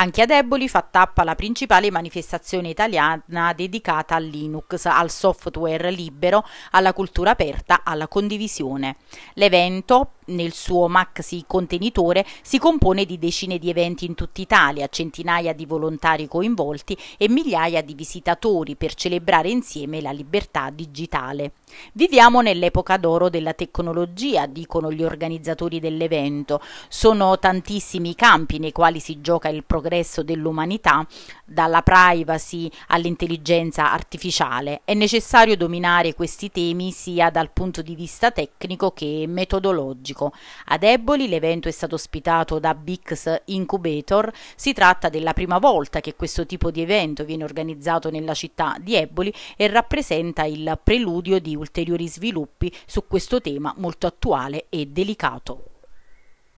Anche ad Eboli fa tappa la principale manifestazione italiana dedicata al Linux, al software libero, alla cultura aperta, alla condivisione. L'evento nel suo maxi contenitore si compone di decine di eventi in tutta Italia, centinaia di volontari coinvolti e migliaia di visitatori per celebrare insieme la libertà digitale. Viviamo nell'epoca d'oro della tecnologia, dicono gli organizzatori dell'evento. Sono tantissimi i campi nei quali si gioca il progresso dell'umanità, dalla privacy all'intelligenza artificiale. È necessario dominare questi temi sia dal punto di vista tecnico che metodologico. Monaco. Ad Eboli l'evento è stato ospitato da Bix Incubator. Si tratta della prima volta che questo tipo di evento viene organizzato nella città di Eboli e rappresenta il preludio di ulteriori sviluppi su questo tema molto attuale e delicato.